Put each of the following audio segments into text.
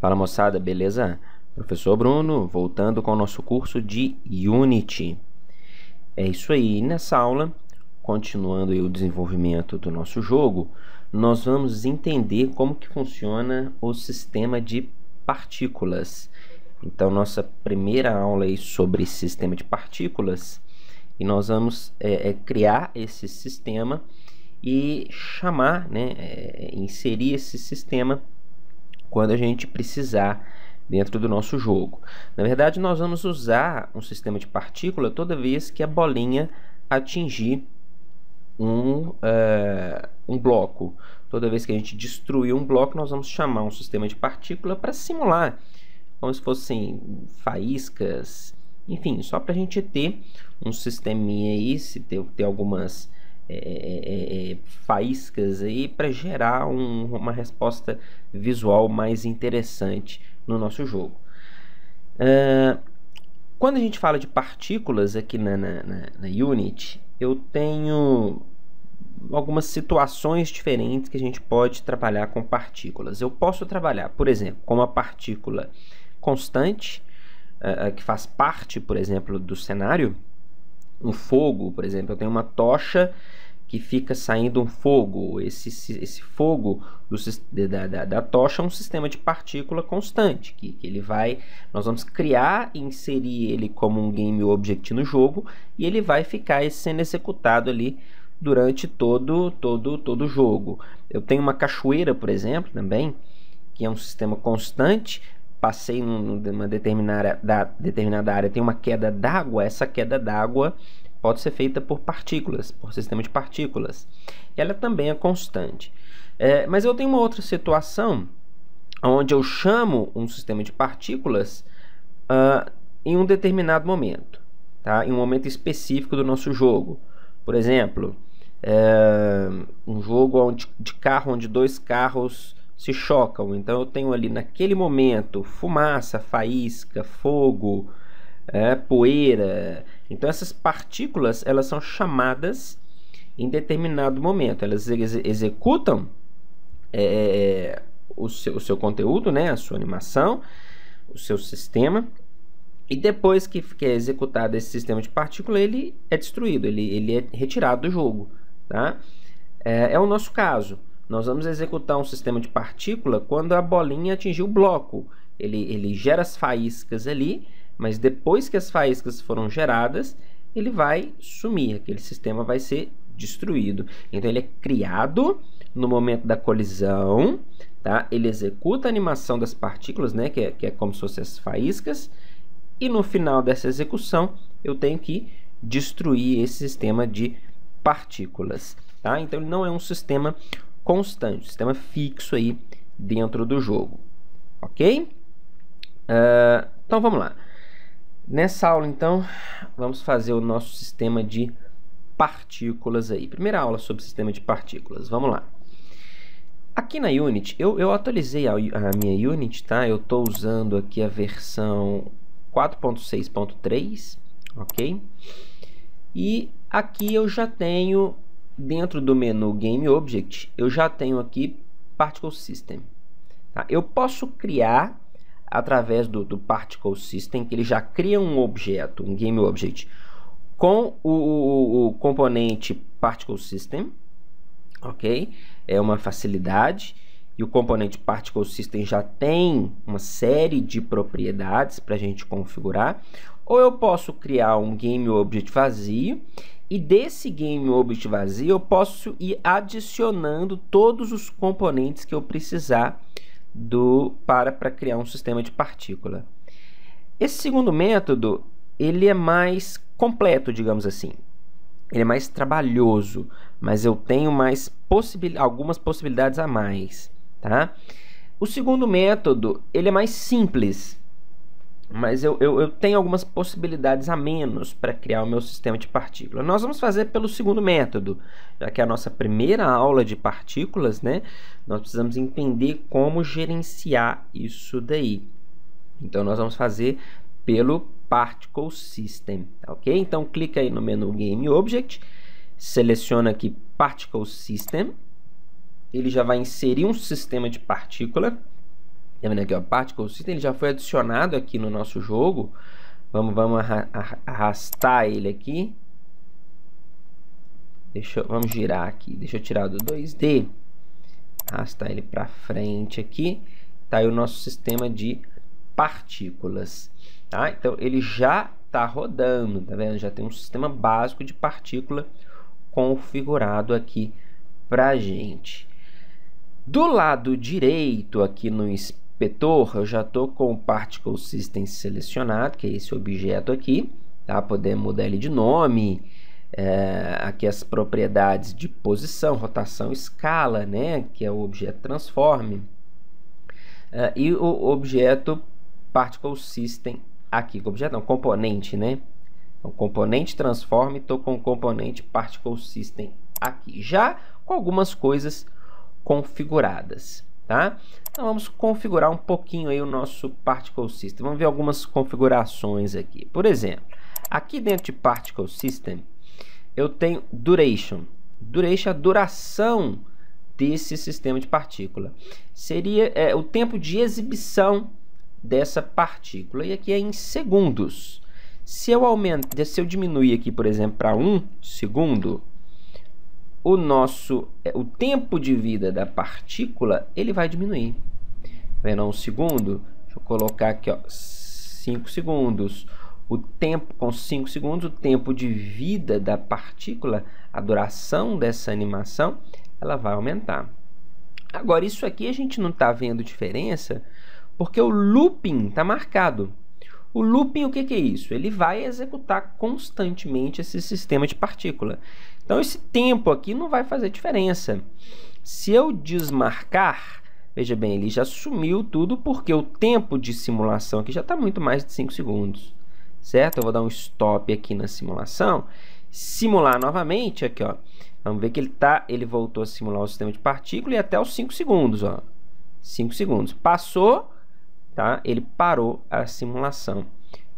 Fala moçada, beleza? Professor Bruno, voltando com o nosso curso de Unity. É isso aí, nessa aula, continuando o desenvolvimento do nosso jogo, nós vamos entender como que funciona o sistema de partículas. Então, nossa primeira aula aí sobre sistema de partículas, e nós vamos é, é criar esse sistema e chamar, né, é, inserir esse sistema quando a gente precisar dentro do nosso jogo. Na verdade, nós vamos usar um sistema de partícula toda vez que a bolinha atingir um, uh, um bloco. Toda vez que a gente destruir um bloco, nós vamos chamar um sistema de partícula para simular como se fossem faíscas, enfim, só para a gente ter um sisteminha aí, se ter, ter algumas é é, é, é, faíscas aí para gerar um, uma resposta visual mais interessante no nosso jogo. Uh, quando a gente fala de partículas aqui na, na, na, na Unity, eu tenho algumas situações diferentes que a gente pode trabalhar com partículas. Eu posso trabalhar, por exemplo, com uma partícula constante, uh, que faz parte, por exemplo, do cenário. Um fogo, por exemplo, eu tenho uma tocha que fica saindo um fogo. Esse, esse fogo do, da, da, da, tocha é um sistema de partícula constante, que, que ele vai, nós vamos criar e inserir ele como um game object no jogo, e ele vai ficar sendo executado ali durante todo todo todo o jogo. Eu tenho uma cachoeira, por exemplo, também, que é um sistema constante, passei numa determinada, da, determinada área, tem uma queda d'água, essa queda d'água pode ser feita por partículas, por sistema de partículas. E ela também é constante. É, mas eu tenho uma outra situação onde eu chamo um sistema de partículas uh, em um determinado momento, tá? em um momento específico do nosso jogo. Por exemplo, é, um jogo onde, de carro onde dois carros se chocam. Então eu tenho ali naquele momento fumaça, faísca, fogo, é, poeira. Então essas partículas elas são chamadas em determinado momento. Elas ex executam é, é, é, o, seu, o seu conteúdo, né, a sua animação, o seu sistema. E depois que, que é executado esse sistema de partícula, ele é destruído, ele, ele é retirado do jogo. Tá? É, é o nosso caso. Nós vamos executar um sistema de partícula quando a bolinha atingiu o bloco. Ele, ele gera as faíscas ali mas depois que as faíscas foram geradas, ele vai sumir, aquele sistema vai ser destruído. Então ele é criado no momento da colisão, tá? Ele executa a animação das partículas, né? Que é, que é como se fossem as faíscas. E no final dessa execução, eu tenho que destruir esse sistema de partículas, tá? Então ele não é um sistema constante, um sistema fixo aí dentro do jogo, ok? Uh, então vamos lá. Nessa aula, então, vamos fazer o nosso sistema de partículas aí. Primeira aula sobre sistema de partículas, vamos lá. Aqui na Unity, eu, eu atualizei a, a minha Unity, tá? Eu estou usando aqui a versão 4.6.3, ok? E aqui eu já tenho, dentro do menu Game Object, eu já tenho aqui Particle System. Tá? Eu posso criar através do, do Particle System, que ele já cria um objeto, um Game Object, com o, o, o componente Particle System, ok? É uma facilidade. E o componente Particle System já tem uma série de propriedades para a gente configurar. Ou eu posso criar um Game Object vazio e desse game object vazio eu posso ir adicionando todos os componentes que eu precisar do para para criar um sistema de partícula. Esse segundo método, ele é mais completo, digamos assim. Ele é mais trabalhoso, mas eu tenho mais possibil, algumas possibilidades a mais, tá? O segundo método, ele é mais simples, mas eu, eu, eu, tenho algumas possibilidades a menos para criar o meu sistema de partículas. Nós vamos fazer pelo segundo método, já que é a nossa primeira aula de partículas, né? Nós precisamos entender como gerenciar isso daí. Então, nós vamos fazer pelo Particle System, tá ok? Então, clica aí no menu Game Object, seleciona aqui Particle System, ele já vai inserir um sistema de partícula, Tá vendo aqui, ó, Particle System, ele já foi adicionado aqui no nosso jogo. Vamos, vamos arrastar ele aqui. Deixa eu, vamos girar aqui. Deixa eu tirar do 2D. Arrastar ele para frente aqui. Tá aí o nosso sistema de partículas. Tá? Então ele já está rodando, tá vendo? Já tem um sistema básico de partícula configurado aqui para gente. Do lado direito, aqui no inspetor, eu já estou com o Particle System selecionado, que é esse objeto aqui, tá? podemos mudar ele de nome, é, aqui as propriedades de posição, rotação, escala, né? que é o objeto transform, é, e o objeto Particle System aqui, é o objeto não, componente, né? Então, componente transform, estou com o componente Particle System aqui, já com algumas coisas configuradas tá? Então vamos configurar um pouquinho aí o nosso Particle System. Vamos ver algumas configurações aqui. Por exemplo, aqui dentro de Particle System, eu tenho Duration. Duration é a duração desse sistema de partícula. Seria é, o tempo de exibição dessa partícula. E aqui é em segundos. Se eu, aumento, se eu diminuir aqui, por exemplo, para 1 um segundo, o nosso é, o tempo de vida da partícula ele vai diminuir. Tá vendo um segundo, deixa eu colocar aqui, ó, 5 segundos. O tempo com 5 segundos, o tempo de vida da partícula, a duração dessa animação, ela vai aumentar. Agora isso aqui a gente não está vendo diferença, porque o looping está marcado. O looping, o que, que, é isso? Ele vai executar constantemente esse sistema de partícula. Então esse tempo aqui não vai fazer diferença. Se eu desmarcar, veja bem, ele já sumiu tudo porque o tempo de simulação aqui já está muito mais de 5 segundos, certo? Eu vou dar um stop aqui na simulação, simular novamente aqui, ó. Vamos ver que ele tá, ele voltou a simular o sistema de partícula e até os 5 segundos, ó. 5 segundos. Passou, tá? Ele parou a simulação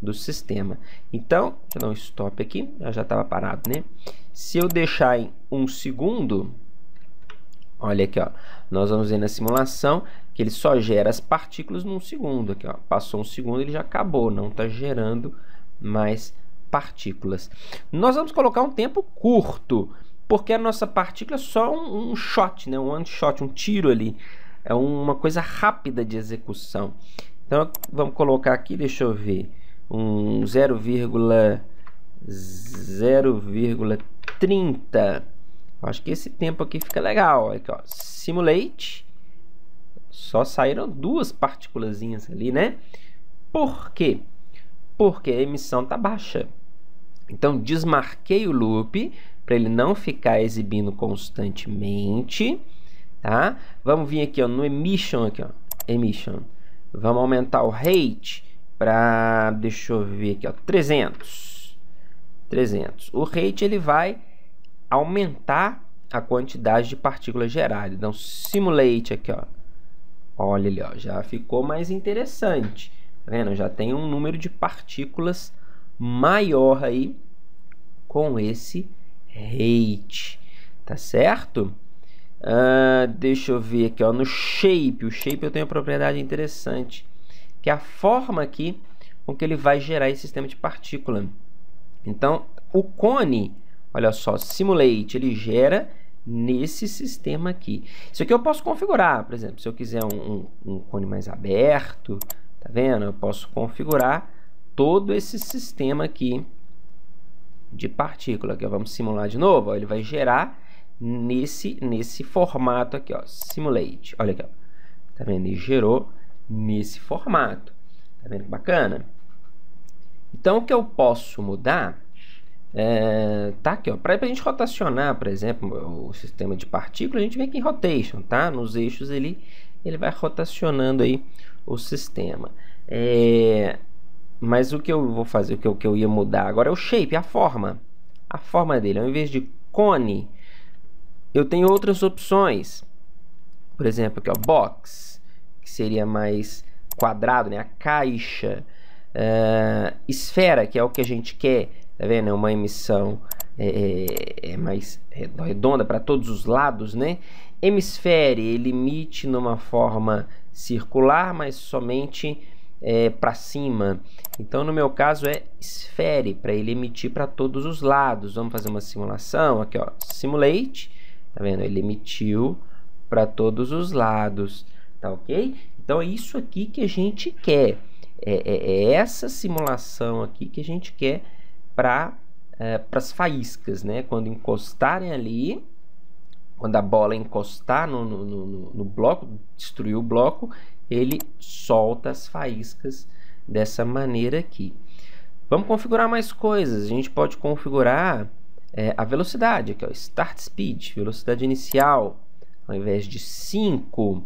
do sistema. Então, deixa eu dar um stop aqui, eu já estava parado, né? Se eu deixar em um segundo, olha aqui, ó, nós vamos ver na simulação que ele só gera as partículas num segundo. Aqui, ó, passou um segundo, ele já acabou, não está gerando mais partículas. Nós vamos colocar um tempo curto, porque a nossa partícula é só um, um shot, né? um one shot, um tiro ali. É uma coisa rápida de execução. Então vamos colocar aqui, deixa eu ver um 0,0,30. Acho que esse tempo aqui fica legal. Aqui, ó, simulate. Só saíram duas partículas ali, né? Por quê? Porque a emissão tá baixa. Então, desmarquei o loop para ele não ficar exibindo constantemente, tá? Vamos vir aqui, ó, no emission aqui, ó, emission. Vamos aumentar o rate para, deixa eu ver aqui, ó, 300. 300. O rate ele vai aumentar a quantidade de partículas geradas. Então, simulate aqui, ó. Olha ali, ó, já ficou mais interessante. Tá vendo? Já tem um número de partículas maior aí com esse rate, tá certo? Uh, deixa eu ver aqui, ó, no shape. O shape eu tenho uma propriedade interessante que é a forma aqui com que ele vai gerar esse sistema de partícula. Então, o cone, olha só, simulate, ele gera nesse sistema aqui. Isso aqui eu posso configurar, por exemplo, se eu quiser um, um, um cone mais aberto, tá vendo? Eu posso configurar todo esse sistema aqui de partícula. Aqui, ó, é, vamos simular de novo, ó, ele vai gerar nesse, nesse formato aqui, ó, simulate. Olha aqui, ó. tá vendo? Ele gerou nesse formato. Tá vendo que bacana? Então, o que eu posso mudar é, tá aqui, ó. Para a gente rotacionar, por exemplo, o sistema de partículas, a gente vem aqui em rotation, tá? Nos eixos ele, ele vai rotacionando aí o sistema. É, mas o que eu vou fazer, o que, eu, o que eu ia mudar agora é o shape, a forma. A forma dele, ao invés de cone, eu tenho outras opções. Por exemplo, aqui, ó, box que seria mais quadrado, né? A caixa. Uh, esfera, que é o que a gente quer, tá vendo? É uma emissão é, é, é mais redonda para todos os lados, né? Hemisfério, ele emite numa forma circular, mas somente é, para cima. Então, no meu caso, é esfere, para ele emitir para todos os lados. Vamos fazer uma simulação aqui, ó. Simulate, tá vendo? Ele emitiu para todos os lados tá ok? Então é isso aqui que a gente quer, é, é, é essa simulação aqui que a gente quer para é, as faíscas, né? Quando encostarem ali, quando a bola encostar no, no, no, no bloco, destruir o bloco, ele solta as faíscas dessa maneira aqui. Vamos configurar mais coisas. A gente pode configurar é, a velocidade, aqui, ó, Start Speed, velocidade inicial, ao invés de 5,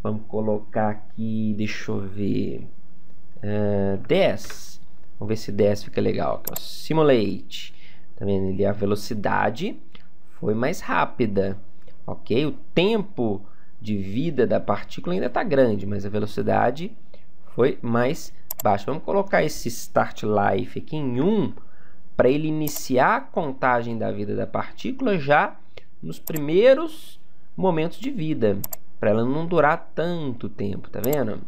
Vamos colocar aqui, deixa eu ver, uh, ah, 10. Vamos ver se 10 fica legal. Simulate. Tá vendo? Ele, a velocidade foi mais rápida, ok? O tempo de vida da partícula ainda está grande, mas a velocidade foi mais baixa. Vamos colocar esse Start Life aqui em 1 para ele iniciar a contagem da vida da partícula já nos primeiros momentos de vida para ela não durar tanto tempo, tá vendo?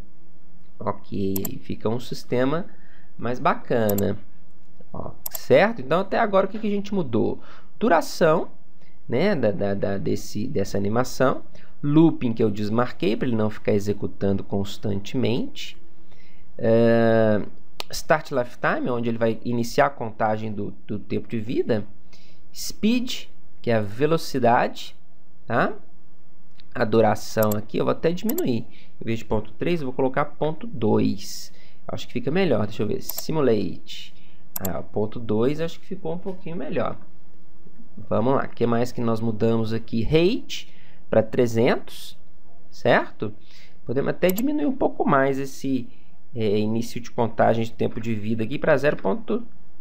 Ok, fica um sistema mais bacana, Ó, certo? Então até agora o que, que a gente mudou? Duração, né, da, da, da desse, dessa animação, looping que eu desmarquei para ele não ficar executando constantemente, uh, start lifetime, onde ele vai iniciar a contagem do, do tempo de vida, speed, que é a velocidade, tá? a duração aqui, eu vou até diminuir. Em vez de ponto 3, eu vou colocar ponto 2. Acho que fica melhor. Deixa eu ver. Simulate. Ah, ponto 2 acho que ficou um pouquinho melhor. Vamos lá. O que mais que nós mudamos aqui? Rate para 300, certo? Podemos até diminuir um pouco mais esse é, início de contagem de tempo de vida aqui para 0.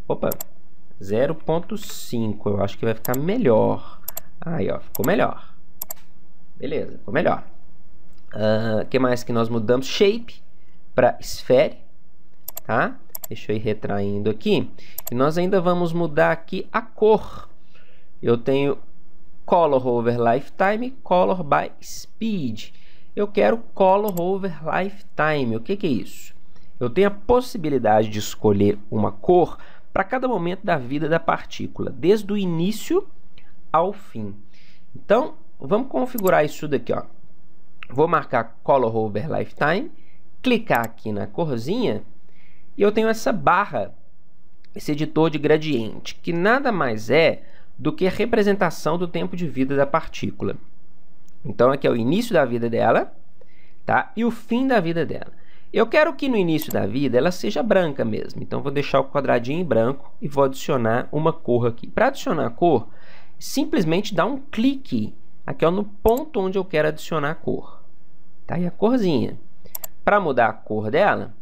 Opa, 0.5. Eu acho que vai ficar melhor. Aí, ó, ficou melhor. Beleza, ficou melhor. O uh, ah, que mais que nós mudamos? Shape para Sphere, tá? Deixa eu ir retraindo aqui. E nós ainda vamos mudar aqui a cor. Eu tenho Color Over Lifetime, Color by Speed. Eu quero Color Over Lifetime. O que, que é isso? Eu tenho a possibilidade de escolher uma cor para cada momento da vida da partícula, desde o início ao fim. Então, Vamos configurar isso daqui, ó. Vou marcar Color Over Lifetime, clicar aqui na corzinha e eu tenho essa barra, esse editor de gradiente, que nada mais é do que a representação do tempo de vida da partícula. Então aqui é o início da vida dela, tá? E o fim da vida dela. Eu quero que no início da vida ela seja branca mesmo. Então vou deixar o quadradinho em branco e vou adicionar uma cor aqui. Para adicionar a cor, simplesmente dá um clique aqui ó, no ponto onde eu quero adicionar a cor. Tá aí a corzinha. Para mudar a cor dela,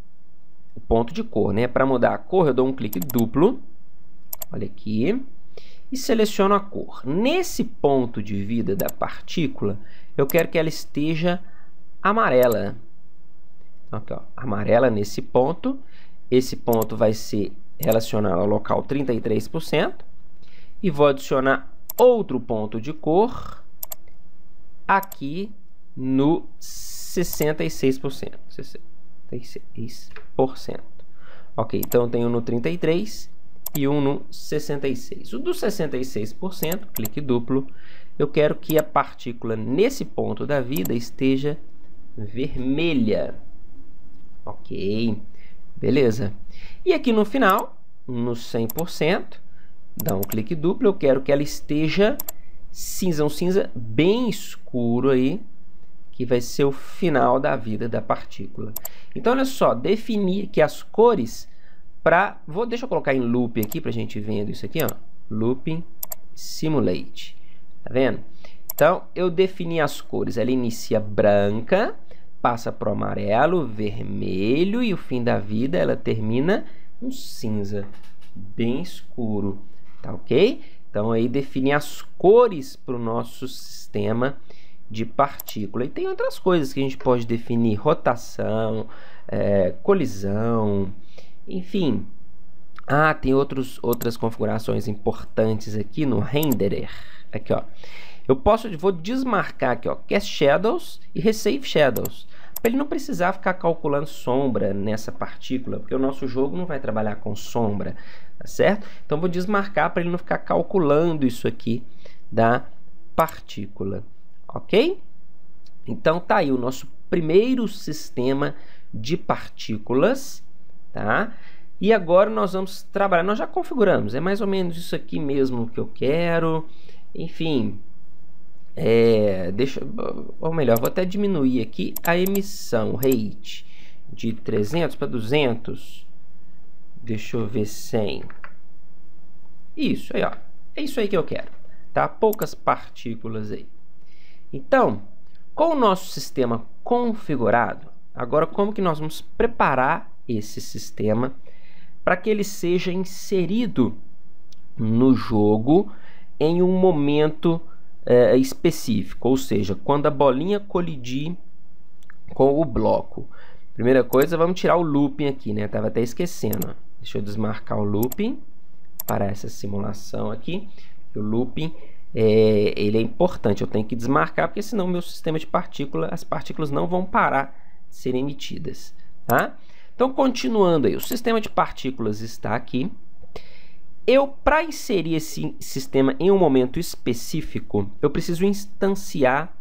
o ponto de cor, né? Para mudar a cor, eu dou um clique duplo. Olha aqui. E seleciono a cor. Nesse ponto de vida da partícula, eu quero que ela esteja amarela. Então, aqui, ó, amarela nesse ponto. Esse ponto vai ser relacionado ao local 33%. E vou adicionar outro ponto de cor aqui no 66%. 66%. Ok, então eu tenho no 33% e um no 66%. O do 66%, clique duplo, eu quero que a partícula nesse ponto da vida esteja vermelha. Ok, beleza. E aqui no final, no 100%, dá um clique duplo, eu quero que ela esteja vermelha cinza, um cinza bem escuro aí, que vai ser o final da vida da partícula. Então, olha só, definir aqui as cores para... Vou, deixa eu colocar em loop aqui para a gente vendo isso aqui, ó. Looping Simulate. Tá vendo? Então, eu defini as cores. Ela inicia branca, passa para o amarelo, vermelho e o fim da vida ela termina um cinza bem escuro. Tá ok? Então aí definem as cores para o nosso sistema de partícula. E tem outras coisas que a gente pode definir: rotação, é, colisão, enfim. Ah, tem outros, outras configurações importantes aqui no renderer. Aqui, ó. Eu posso, vou desmarcar aqui, ó, Cast Shadows e Receive Shadows. Para ele não precisar ficar calculando sombra nessa partícula, porque o nosso jogo não vai trabalhar com sombra, tá certo? Então vou desmarcar para ele não ficar calculando isso aqui da partícula, ok? Então tá aí o nosso primeiro sistema de partículas, tá? E agora nós vamos trabalhar, nós já configuramos, é mais ou menos isso aqui mesmo que eu quero, enfim, é, deixa, ou melhor, vou até diminuir aqui a emissão rate de 300 para 200. Deixa eu ver 100. Isso aí, ó. É isso aí que eu quero, tá? Poucas partículas aí. Então, com o nosso sistema configurado, agora como que nós vamos preparar esse sistema para que ele seja inserido no jogo em um momento é, é, específico, ou seja, quando a bolinha colidir com o bloco. Primeira coisa, vamos tirar o looping aqui, né? tava até esquecendo. Deixa eu desmarcar o looping para essa simulação aqui. O looping é, ele é importante, eu tenho que desmarcar, porque senão meu sistema de partícula, as partículas não vão parar de serem emitidas, tá? Então, continuando aí, o sistema de partículas está aqui, eu, para inserir esse sistema em um momento específico, eu preciso instanciar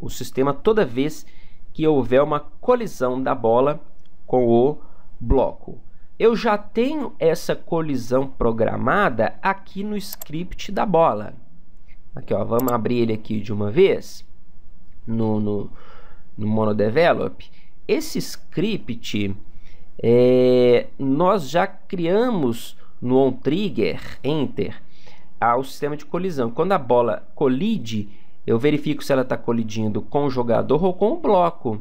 o sistema toda vez que houver uma colisão da bola com o bloco. Eu já tenho essa colisão programada aqui no script da bola. Aqui, ó, vamos abrir ele aqui de uma vez no, no, no MonoDevelop. Esse script, é, nós já criamos no on trigger, enter, ao sistema de colisão. Quando a bola colide, eu verifico se ela está colidindo com o jogador ou com o bloco.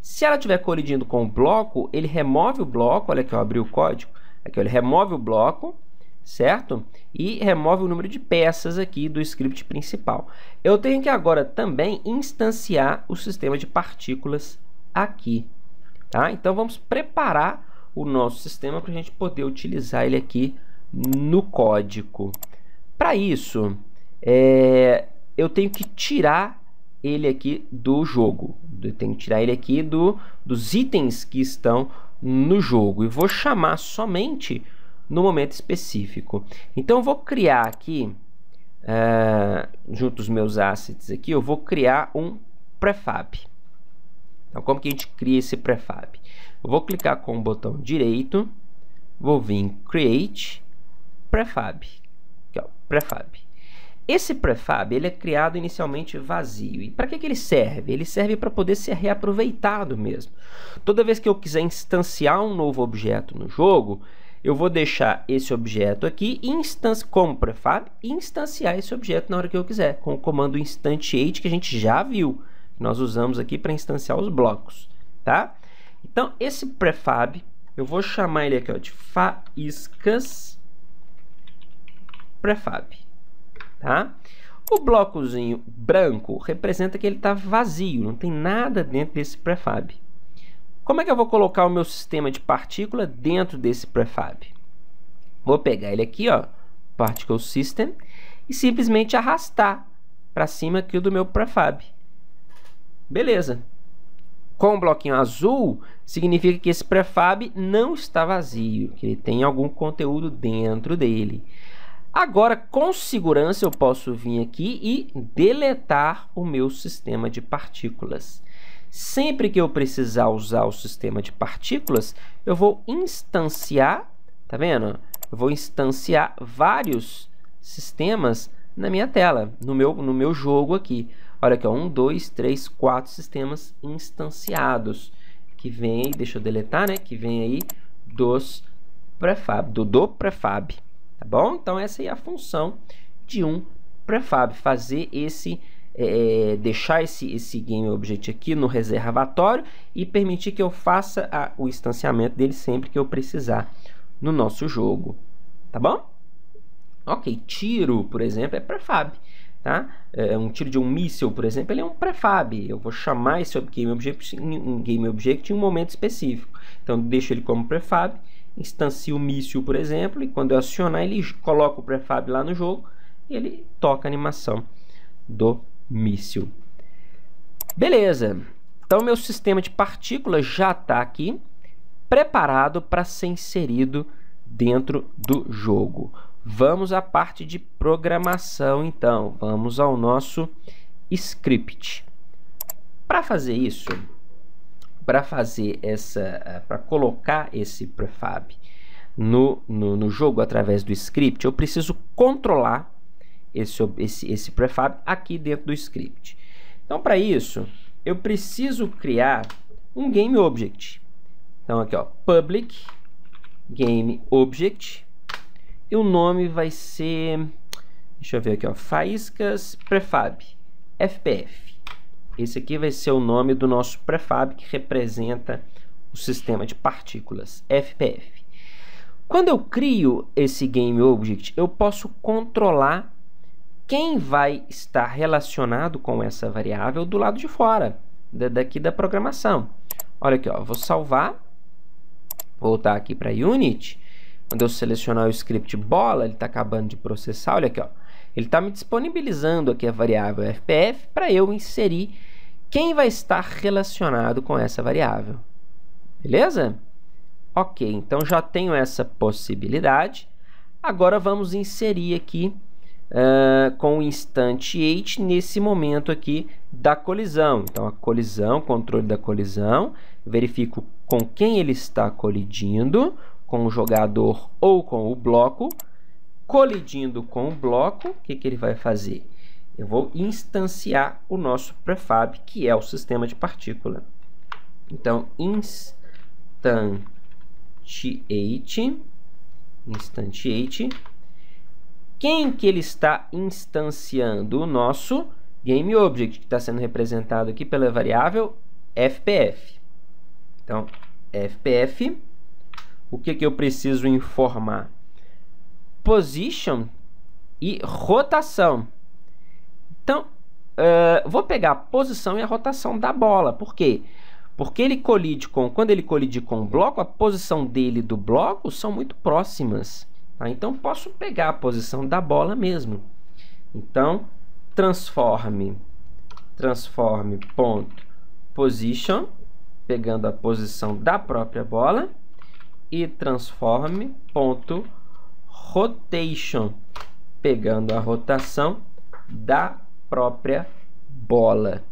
Se ela estiver colidindo com o bloco, ele remove o bloco. Olha aqui, eu abri o código. Aqui, ele remove o bloco, certo? E remove o número de peças aqui do script principal. Eu tenho que agora também instanciar o sistema de partículas aqui. Tá? Então vamos preparar o nosso sistema para a gente poder utilizar ele aqui no código. Para isso, é, eu tenho que tirar ele aqui do jogo. Eu tenho que tirar ele aqui do, dos itens que estão no jogo. E vou chamar somente no momento específico. Então, eu vou criar aqui, uh, junto os meus assets aqui, eu vou criar um prefab. Então, como que a gente cria esse prefab? vou clicar com o botão direito, vou vir em Create Prefab. Aqui, ó, prefab. Esse prefab ele é criado inicialmente vazio. E para que, que ele serve? Ele serve para poder ser reaproveitado mesmo. Toda vez que eu quiser instanciar um novo objeto no jogo, eu vou deixar esse objeto aqui instance, como prefab e instanciar esse objeto na hora que eu quiser, com o comando instantiate que a gente já viu, que nós usamos aqui para instanciar os blocos. Tá? Então, esse prefab, eu vou chamar ele aqui ó, de faíscas prefab, tá? O blocozinho branco representa que ele está vazio, não tem nada dentro desse prefab. Como é que eu vou colocar o meu sistema de partícula dentro desse prefab? Vou pegar ele aqui, ó, Particle System, e simplesmente arrastar para cima aqui do meu prefab. Beleza com o bloquinho azul, significa que esse prefab não está vazio, que ele tem algum conteúdo dentro dele. Agora, com segurança, eu posso vir aqui e deletar o meu sistema de partículas. Sempre que eu precisar usar o sistema de partículas, eu vou instanciar, tá vendo? Eu vou instanciar vários sistemas na minha tela, no meu, no meu jogo aqui. Olha aqui, ó, um, dois, três, quatro sistemas instanciados que vem deixa eu deletar, né? Que vem aí dos prefab, do, do prefab, tá bom? Então essa é a função de um prefab, fazer esse é, é deixar esse, esse game object aqui no reservatório e permitir que eu faça a, o instanciamento dele sempre que eu precisar no nosso jogo, tá bom? Ok, tiro, por exemplo, é prefab. Tá? É, é, um tiro de um míssil, por exemplo, ele é um prefab. Eu vou chamar esse game object, um game object em um momento específico. Então, deixo ele como prefab, instancio o míssil, por exemplo, e quando eu acionar, ele coloca o prefab lá no jogo e ele toca a animação do míssil. Beleza. Então, meu sistema de partículas já está aqui, preparado para ser inserido dentro do jogo. Vamos à parte de programação, então. Vamos ao nosso script. Para fazer isso, para fazer essa, eh, para colocar esse prefab no, no, no, jogo através do script, eu preciso controlar esse, esse, esse prefab aqui dentro do script. Então, para isso, eu preciso criar um game object. Então, aqui ó, public game object e o nome vai ser, deixa eu ver aqui, ó, Faíscas Prefab, FPF. Esse aqui vai ser o nome do nosso prefab que representa o sistema de partículas, FPF. Quando eu crio esse Game Object, eu posso controlar quem vai estar relacionado com essa variável do lado de fora, daqui da programação. Olha aqui, ó, vou salvar, voltar aqui para Unity, quando eu selecionar o script bola, ele está acabando de processar, olha aqui, ó. Ele está me disponibilizando aqui a variável FPF para eu inserir quem vai estar relacionado com essa variável. Beleza? Ok, então já tenho essa possibilidade. Agora vamos inserir aqui uh, com o instante h nesse momento aqui da colisão. Então a colisão, controle da colisão, verifico com quem ele está colidindo, com o jogador ou com o bloco. Colidindo com o bloco, o que, que ele vai fazer? Eu vou instanciar o nosso prefab, que é o sistema de partícula. Então, instantiate, instantiate. Quem que ele está instanciando? O nosso GameObject, que está sendo representado aqui pela variável FPF. Então, FPF o que, que eu preciso informar? Position e rotação. Então, uh, vou pegar a posição e a rotação da bola. Por quê? Porque ele colide com, quando ele colide com o bloco, a posição dele e do bloco são muito próximas. Tá? Então, posso pegar a posição da bola mesmo. Então, transforme, transforme ponto position, pegando a posição da própria bola e transforme ponto rotation, pegando a rotação da própria bola.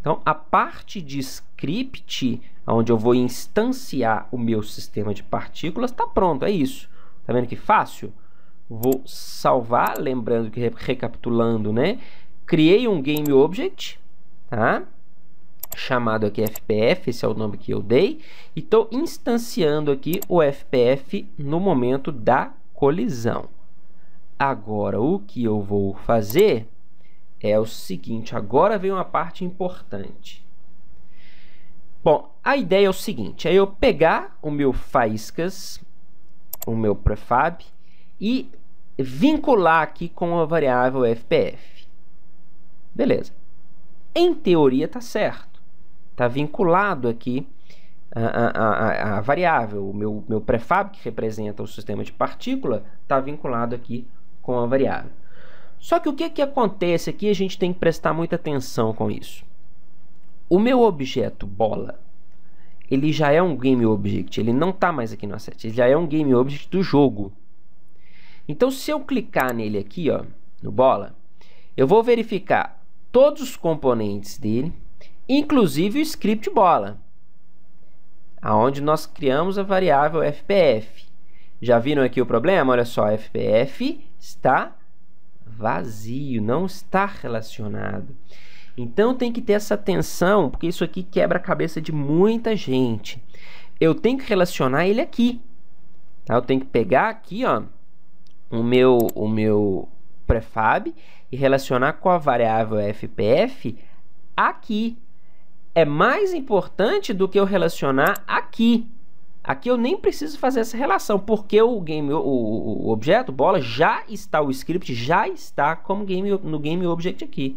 Então, a parte de script, onde eu vou instanciar o meu sistema de partículas, está pronto, é isso. Tá vendo que fácil? Vou salvar, lembrando que recapitulando, né? Criei um game object, tá? chamado aqui FPF, esse é o nome que eu dei, e estou instanciando aqui o FPF no momento da colisão. Agora, o que eu vou fazer é o seguinte, agora vem uma parte importante. Bom, a ideia é o seguinte, é eu pegar o meu faíscas, o meu prefab, e vincular aqui com a variável FPF. Beleza. Em teoria tá certo está vinculado aqui a, a, a, variável, o meu, meu prefab que representa o sistema de partícula está vinculado aqui com a variável. Só que o que, que acontece aqui, a gente tem que prestar muita atenção com isso. O meu objeto bola, ele já é um game object, ele não está mais aqui no asset, ele já é um game object do jogo. Então se eu clicar nele aqui, ó, no bola, eu vou verificar todos os componentes dele, inclusive o script bola, aonde nós criamos a variável FPF. Já viram aqui o problema? Olha só, FPF está vazio, não está relacionado. Então tem que ter essa atenção, porque isso aqui quebra a cabeça de muita gente. Eu tenho que relacionar ele aqui. Tá? Eu tenho que pegar aqui, ó, o meu o meu prefab e relacionar com a variável FPF aqui é mais importante do que eu relacionar aqui. Aqui eu nem preciso fazer essa relação, porque o game, o, o objeto, bola, já está, o script já está como game, no game object aqui.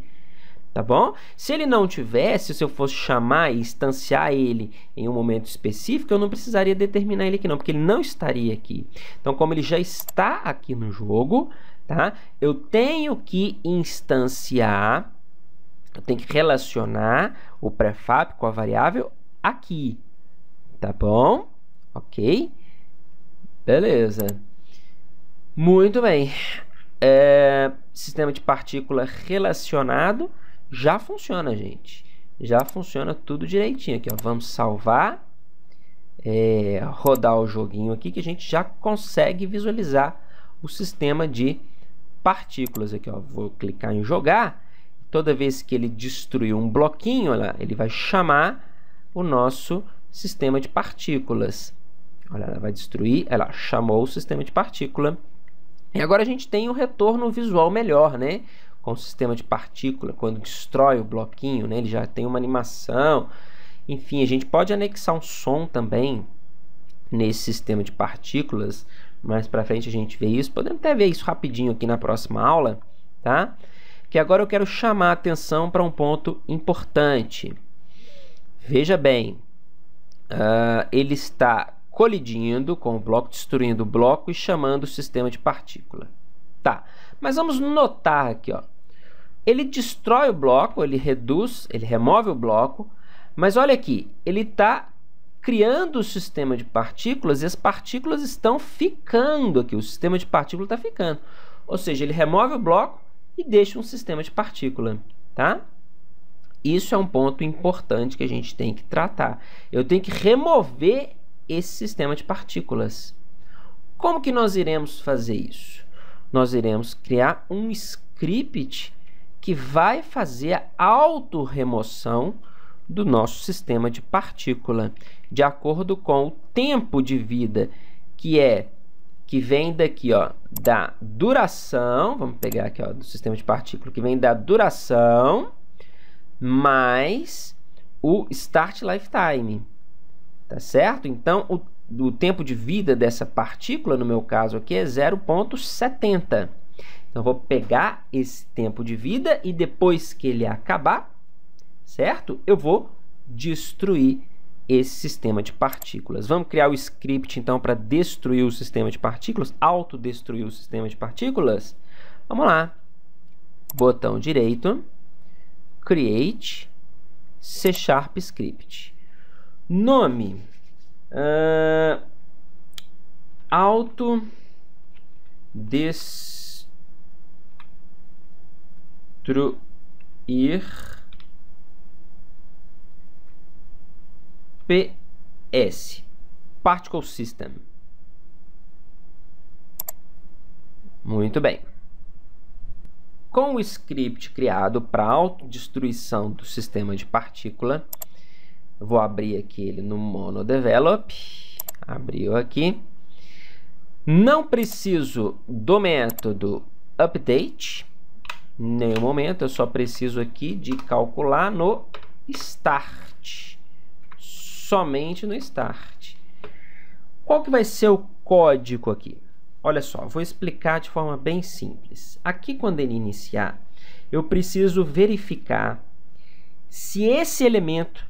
Tá bom? Se ele não tivesse, se eu fosse chamar e instanciar ele em um momento específico, eu não precisaria determinar ele aqui não, porque ele não estaria aqui. Então, como ele já está aqui no jogo, tá? Eu tenho que instanciar eu tenho que relacionar o prefab com a variável aqui, tá bom? Ok? Beleza. Muito bem. É, sistema de partícula relacionado já funciona, gente. Já funciona tudo direitinho aqui. Ó. Vamos salvar, é, rodar o joguinho aqui que a gente já consegue visualizar o sistema de partículas aqui. Ó. Vou clicar em jogar toda vez que ele destruiu um bloquinho, lá, ele vai chamar o nosso sistema de partículas. Olha, ela vai destruir, ela chamou o sistema de partícula. E agora a gente tem um retorno visual melhor, né? Com o sistema de partícula, quando destrói o bloquinho, né? Ele já tem uma animação. Enfim, a gente pode anexar um som também nesse sistema de partículas. Mais para frente a gente vê isso. Podemos até ver isso rapidinho aqui na próxima aula, tá? que agora eu quero chamar a atenção para um ponto importante. Veja bem, uh, ele está colidindo com o bloco, destruindo o bloco e chamando o sistema de partícula. Tá, mas vamos notar aqui, ó. Ele destrói o bloco, ele reduz, ele remove o bloco, mas olha aqui, ele está criando o sistema de partículas e as partículas estão ficando aqui, o sistema de partículas está ficando. Ou seja, ele remove o bloco, e deixa um sistema de partícula, tá? Isso é um ponto importante que a gente tem que tratar. Eu tenho que remover esse sistema de partículas. Como que nós iremos fazer isso? Nós iremos criar um script que vai fazer a autorremoção do nosso sistema de partícula, de acordo com o tempo de vida, que é que vem daqui, ó, da duração, vamos pegar aqui, ó, do sistema de partícula, que vem da duração mais o start lifetime, tá certo? Então, o, o tempo de vida dessa partícula, no meu caso aqui, é 0,70. Então, vou pegar esse tempo de vida e depois que ele acabar, certo? Eu vou destruir esse sistema de partículas. Vamos criar o script então para destruir o sistema de partículas, autodestruir o sistema de partículas? Vamos lá. Botão direito, create, C Sharp Script. Nome, uh, ah, destruir PS Particle System. Muito bem. Com o script criado para autodestruição do sistema de partícula, vou abrir aqui ele no Mono Develop. Abriu aqui. Não preciso do método update, nenhum momento, eu só preciso aqui de calcular no start somente no start. Qual que vai ser o código aqui? Olha só, vou explicar de forma bem simples. Aqui quando ele iniciar, eu preciso verificar se esse elemento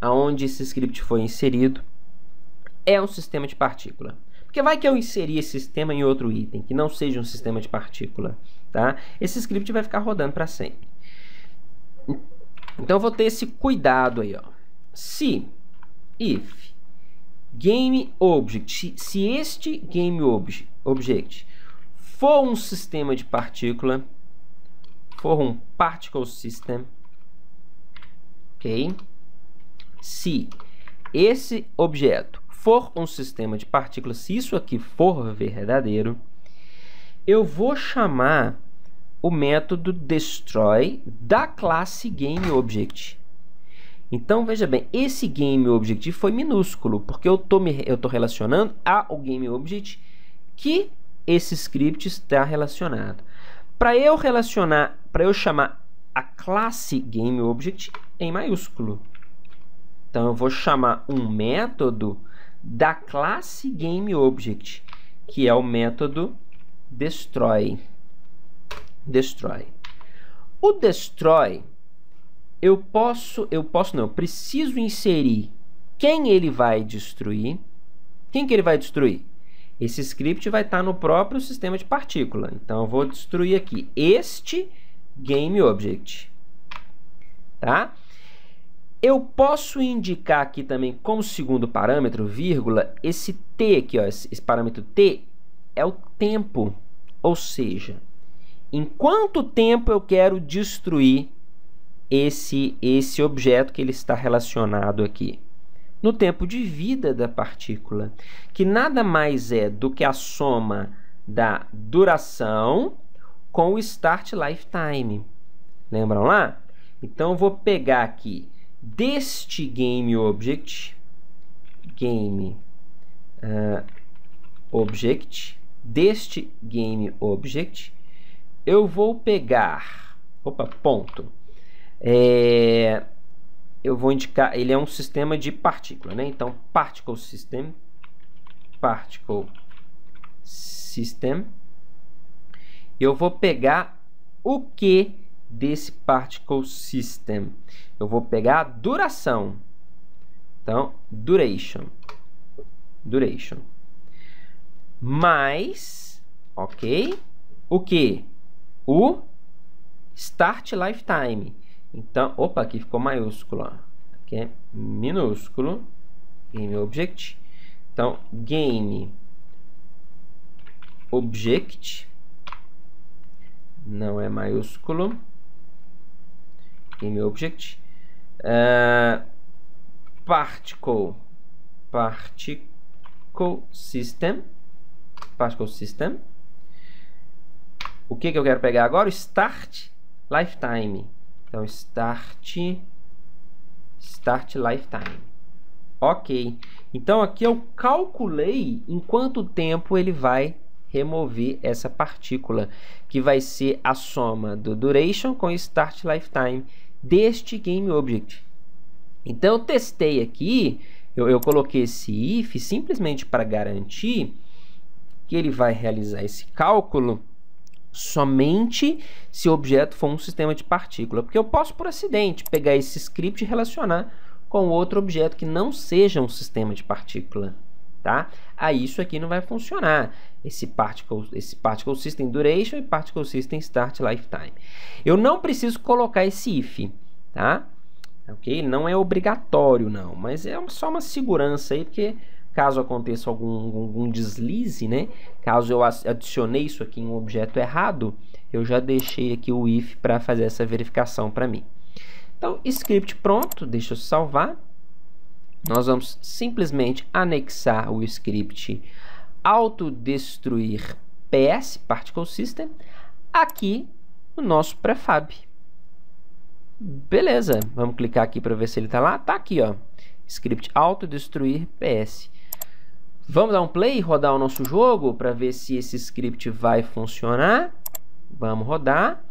aonde esse script foi inserido é um sistema de partícula. Porque vai que eu inserir esse sistema em outro item, que não seja um sistema de partícula, tá? Esse script vai ficar rodando para sempre. Então eu vou ter esse cuidado aí, ó. Se if game object, se este game object, object for um sistema de partícula, for um particle system, ok? Se esse objeto for um sistema de partículas, se isso aqui for verdadeiro, eu vou chamar o método destroy da classe GameObject. Então veja bem, esse game object foi minúsculo, porque eu estou me, eu tô relacionando ao game object que esse script está relacionado. Para eu relacionar, para eu chamar a classe game object em maiúsculo. Então eu vou chamar um método da classe game object, que é o método destroy. Destroy. O destroy eu posso, eu posso não, eu preciso inserir quem ele vai destruir. Quem que ele vai destruir? Esse script vai estar tá no próprio sistema de partícula. Então eu vou destruir aqui este game object, Tá? Eu posso indicar aqui também como segundo parâmetro, vírgula, esse t aqui, ó, esse, esse parâmetro t é o tempo. Ou seja, em quanto tempo eu quero destruir esse, esse objeto que ele está relacionado aqui. No tempo de vida da partícula, que nada mais é do que a soma da duração com o start lifetime. Lembram lá? Então, vou pegar aqui deste game object, game uh, object, deste game object, eu vou pegar, opa, ponto, é, eu vou indicar, ele é um sistema de partícula, né? Então, particle system, particle system. Eu vou pegar o que desse particle system? Eu vou pegar a duração. Então, duration. Duration. Mais, ok? O que? O start lifetime. Então, opa, aqui ficou maiúsculo, aqui é minúsculo, game object. Então, game object não é maiúsculo, game object. Uh, particle, particle system, particle system. O que, que eu quero pegar agora? Start lifetime. Então, start, start lifetime. Ok. Então, aqui eu calculei em quanto tempo ele vai remover essa partícula, que vai ser a soma do duration com start lifetime deste game object. Então, eu testei aqui, eu, eu coloquei esse if simplesmente para garantir que ele vai realizar esse cálculo somente se o objeto for um sistema de partícula. Porque eu posso, por acidente, pegar esse script e relacionar com outro objeto que não seja um sistema de partícula. Tá? Aí isso aqui não vai funcionar. Esse particle, esse particle System Duration e Particle System Start Lifetime. Eu não preciso colocar esse if. Tá? ok? Não é obrigatório, não, mas é só uma segurança aí, porque caso aconteça algum, algum deslize, né? Caso eu adicionei isso aqui em um objeto errado, eu já deixei aqui o if para fazer essa verificação para mim. Então, script pronto, deixa eu salvar. Nós vamos simplesmente anexar o script autodestruir PS, Particle System, aqui no nosso prefab. Beleza, vamos clicar aqui para ver se ele está lá. Está aqui, ó. Script autodestruir PS. Vamos dar um play e rodar o nosso jogo para ver se esse script vai funcionar. Vamos rodar.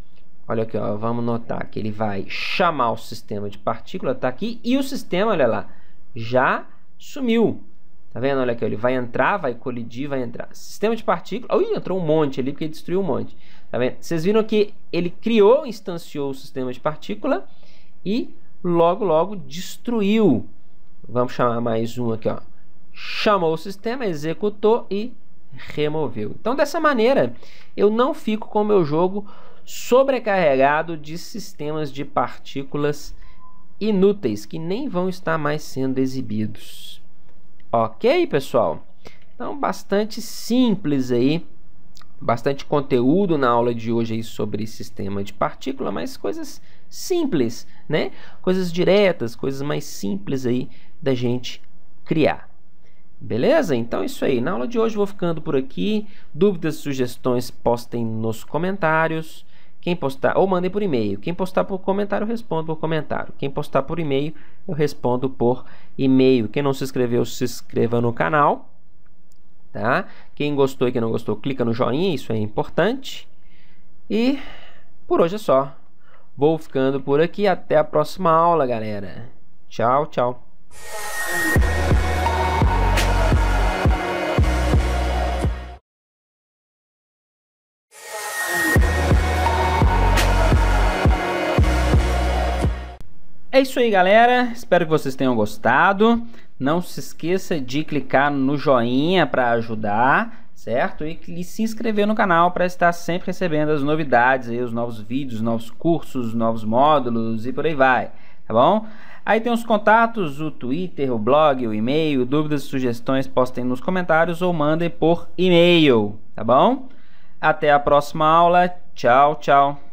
Olha aqui, ó, vamos notar que ele vai chamar o sistema de partícula, tá aqui, e o sistema, olha lá, já sumiu. Tá vendo? Olha aqui, ele vai entrar, vai colidir, vai entrar. Sistema de partícula, ui, entrou um monte ali, porque destruiu um monte. Tá vendo? Vocês viram que ele criou, instanciou o sistema de partícula e logo, logo destruiu. Vamos chamar mais um aqui, ó, chamou o sistema, executou e removeu. Então, dessa maneira, eu não fico com o meu jogo sobrecarregado de sistemas de partículas inúteis que nem vão estar mais sendo exibidos. Ok, pessoal? Então, bastante simples aí, bastante conteúdo na aula de hoje aí sobre sistema de partícula, mas coisas simples, né? Coisas diretas, coisas mais simples aí da gente criar. Beleza? Então é isso aí. Na aula de hoje vou ficando por aqui. Dúvidas, sugestões, postem nos comentários. Quem postar, ou mandem por e-mail. Quem postar por comentário, eu respondo por comentário. Quem postar por e-mail, eu respondo por e-mail. Quem não se inscreveu, se inscreva no canal. Tá? Quem gostou e quem não gostou, clica no joinha, isso é importante. E por hoje é só. Vou ficando por aqui. Até a próxima aula, galera. Tchau, tchau. É isso aí, galera. Espero que vocês tenham gostado. Não se esqueça de clicar no joinha para ajudar, certo? E, se inscrever no canal para estar sempre recebendo as novidades, aí, os novos vídeos, novos cursos, novos módulos e por aí vai, tá bom? Aí tem os contatos, o Twitter, o blog, o e-mail, dúvidas, sugestões, postem nos comentários ou mandem por e-mail, tá bom? Até a próxima aula. Tchau, tchau.